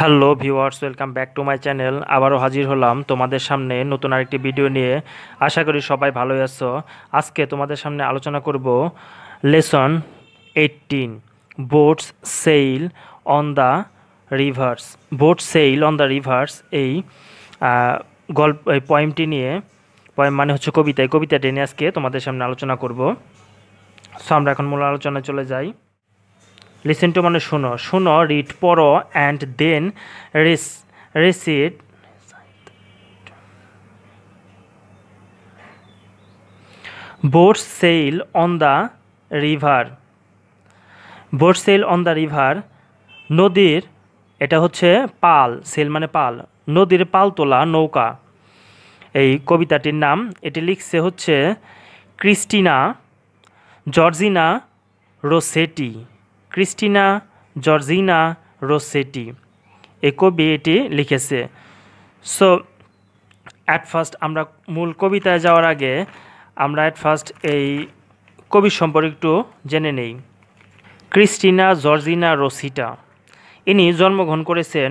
hello viewers welcome back to my channel আবারও হাজির হলাম তোমাদের সামনে নতুন আরেকটি ভিডিও নিয়ে আশা করি সবাই ভালোই আছো আজকে তোমাদের সামনে আলোচনা করব lesson eighteen boats sail on the rivers boat sail on the rivers এই গল্প এই পয়েমটি নিয়ে পয়েম মানে হচ্ছে কবিতা এই কবিতাটি নিয়ে আজকে তোমাদের সামনে আলোচনা করব সো আমরা এখন মূল আলোচনায় চলে যাই লিসেন টু মানে শোনো শোনো রিড পড়ো and then race recite boat sail on the river boat sail on the river নদীর এটা হচ্ছে পাল সেল মানে পাল নদীর পাল তোলা নৌকা এই কবিতাটির নাম এটি লিখছে হচ্ছে Christina Georgina Rossetti Christina Georgina Rossetti এই কবি এটি লিখেছে সো অ্যাট ফার্স্ট আমরা মূল কবিতায় যাওয়ার আগে আমরা অ্যাট ফার্স্ট এই কবি সম্পর্কে একটু জেনে নেই ক্রিস্টিনা জর্জিনা রোসিটা ইনি জন্মগ্রহণ করেছেন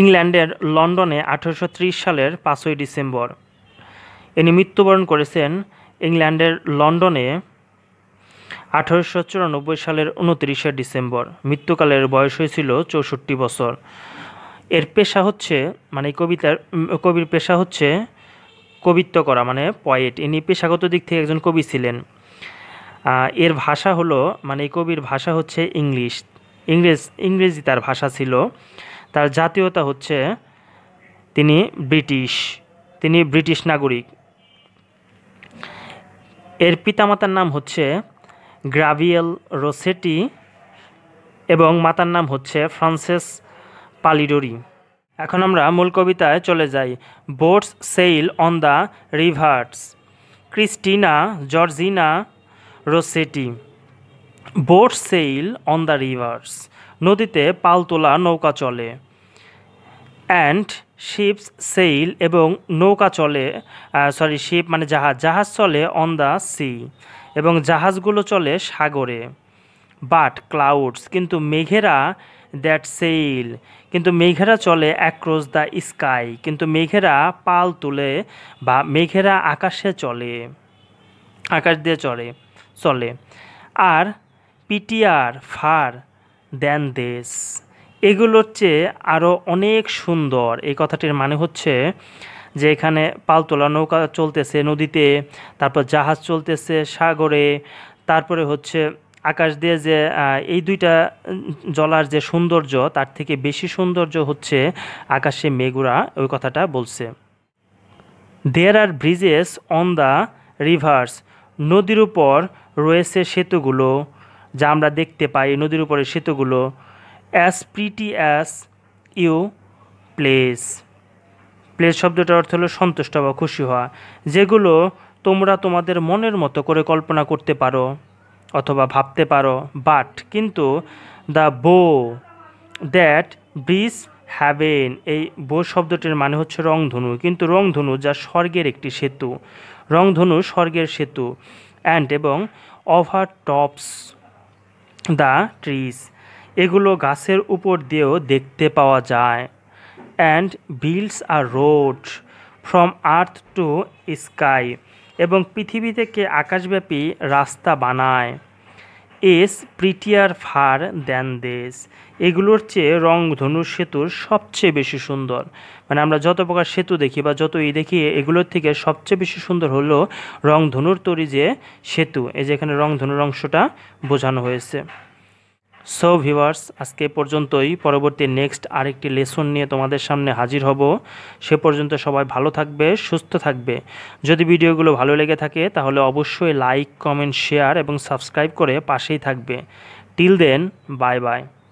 ইংল্যান্ডের লন্ডনে আঠেরোশো সালের পাঁচই ডিসেম্বর ইনি মৃত্যুবরণ করেছেন ইংল্যান্ডের লন্ডনে আঠারোশো চুরানব্বই সালের উনত্রিশে ডিসেম্বর মৃত্যুকালের বয়স হয়েছিল চৌষট্টি বছর এর পেশা হচ্ছে মানে কবিতার কবির পেশা হচ্ছে কবিত্ব করা মানে পয়েট ইনি পেশাগত দিক থেকে একজন কবি ছিলেন এর ভাষা হলো মানে কবির ভাষা হচ্ছে ইংলিশ ইংরেজ ইংরেজি তার ভাষা ছিল তার জাতীয়তা হচ্ছে তিনি ব্রিটিশ তিনি ব্রিটিশ নাগরিক এর পিতামাতার নাম হচ্ছে গ্রাভিয়েল রোসেটি এবং মাতার নাম হচ্ছে ফ্রান্সেস পালিডোরি এখন আমরা মূল কবিতায় চলে যাই boats sail on the rivers Christina Georgina Rossetti boats sail on the rivers নদীতে পালতোলা নৌকা চলে অ্যান্ড শিপস সেইল এবং নৌকা চলে সরি শিপ মানে জাহাজ জাহাজ চলে অন দ্য সি এবং জাহাজগুলো চলে সাগরে বাট ক্লাউডস কিন্তু মেঘেরা দ্যাট সেইল কিন্তু মেঘেরা চলে অ্যাক্রস দ্য স্কাই কিন্তু মেঘেরা পাল তুলে বা মেঘেরা আকাশে চলে আকাশ দিয়ে চলে চলে আর পিটিআর ফার দেন দেশ এগুলোর চেয়ে আরও অনেক সুন্দর এই কথাটির মানে হচ্ছে যে এখানে পালতোলা নৌকা চলতেছে নদীতে তারপর জাহাজ চলতেছে সাগরে তারপরে হচ্ছে আকাশ দিয়ে যে এই দুইটা জলার যে সৌন্দর্য তার থেকে বেশি সৌন্দর্য হচ্ছে আকাশে মেঘুরা ওই কথাটা বলছে there are bridges on the rivers নদীর উপর রয়েছে সেতুগুলো যা আমরা দেখতে পাই নদীর উপরে সেতুগুলো as pretty as you please please শব্দটার অর্থ হলো সন্তুষ্ট বা খুশি হওয়া যেগুলো তোমরা তোমাদের মনের মতো করে কল্পনা করতে পারো অথবা ভাবতে পারো বাট কিন্তু দ্য বো দ্যাট ব্রিজ হ্যাভেন এই বো শব্দটির মানে হচ্ছে রংধনু কিন্তু রংধনু যা স্বর্গের একটি সেতু রংধনু স্বর্গের সেতু অ্যান্ড এবং ওভার টপস দ্য ট্রিজ এগুলো গাছের উপর দিয়েও দেখতে পাওয়া যায় and builds a road from earth to sky এবং পৃথিবী থেকে আকাশব্যাপী রাস্তা বানায় এস প্রিটিয়ার ফার দ্যান দেশ এগুলোর চেয়ে রংধনু সেতুর সবচেয়ে বেশি সুন্দর মানে আমরা যত প্রকার সেতু দেখি বা যত ই দেখি এগুলোর থেকে সবচেয়ে বেশি সুন্দর হলো রংধনুর তৈরি যে সেতু এই যে এখানে রংধনুর অংশটা বোঝানো হয়েছে সো ভিভার্স আজকে পর্যন্তই পরবর্তী নেক্সট আরেকটি লেসন নিয়ে তোমাদের সামনে হাজির হব সে পর্যন্ত সবাই ভালো থাকবে সুস্থ থাকবে যদি ভিডিওগুলো ভালো লেগে থাকে তাহলে অবশ্যই লাইক কমেন্ট শেয়ার এবং সাবস্ক্রাইব করে পাশেই থাকবে টিল দেন বাই বাই